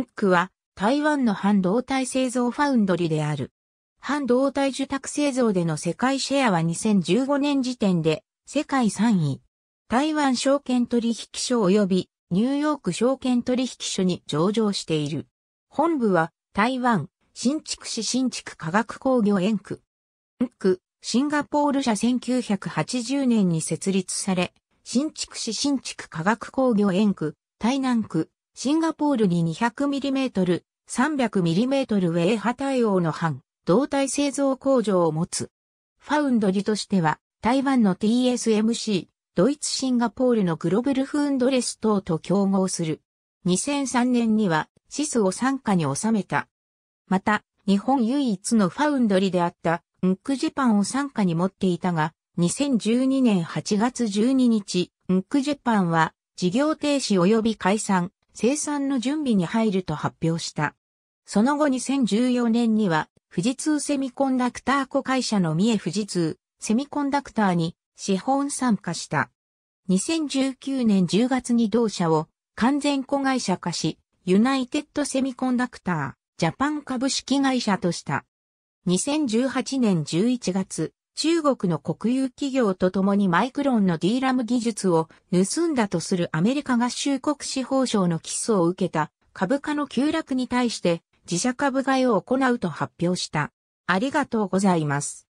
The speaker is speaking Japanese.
ンクは台湾の半導体製造ファウンドリである。半導体受託製造での世界シェアは2015年時点で世界3位。台湾証券取引所及びニューヨーク証券取引所に上場している。本部は台湾新築市新築科学工業園区。ンク、シンガポール社1980年に設立され、新築市新築科学工業園区、台南区、シンガポールに 200mm、300mm ウェーハ対応の半、胴体製造工場を持つ。ファウンドリとしては、台湾の TSMC、ドイツシンガポールのグロブルフーンドレス等と競合する。2003年には、シスを参加に収めた。また、日本唯一のファウンドリであった、ウックジパンを参加に持っていたが、2012年8月12日、ウックジパンは、事業停止及び解散、生産の準備に入ると発表した。その後2014年には、富士通セミコンダクター子会社の三重富士通セミコンダクターに資本参加した。2019年10月に同社を完全子会社化し、ユナイテッドセミコンダクタージャパン株式会社とした。2018年11月、中国の国有企業と共にマイクロンの DRAM 技術を盗んだとするアメリカ合衆国司法省の起訴を受けた株価の急落に対して自社株買いを行うと発表した。ありがとうございます。